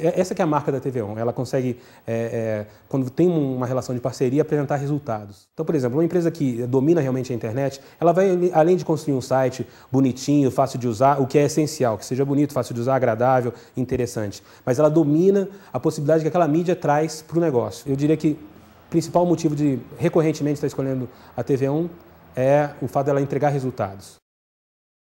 É, essa é a marca da TV On. Ela consegue, é, é, quando tem uma relação de parceria, apresentar resultados. Então, por exemplo, uma empresa que domina realmente a internet, ela vai, além de construir um site bonitinho, fácil de usar, o que é essencial, que seja bonito, fácil de usar, agradável, interessante. Mas ela domina a possibilidade que aquela mídia traz para o negócio. Eu diria que o principal motivo de recorrentemente estar tá escolhendo a TV On é o fato dela entregar resultados.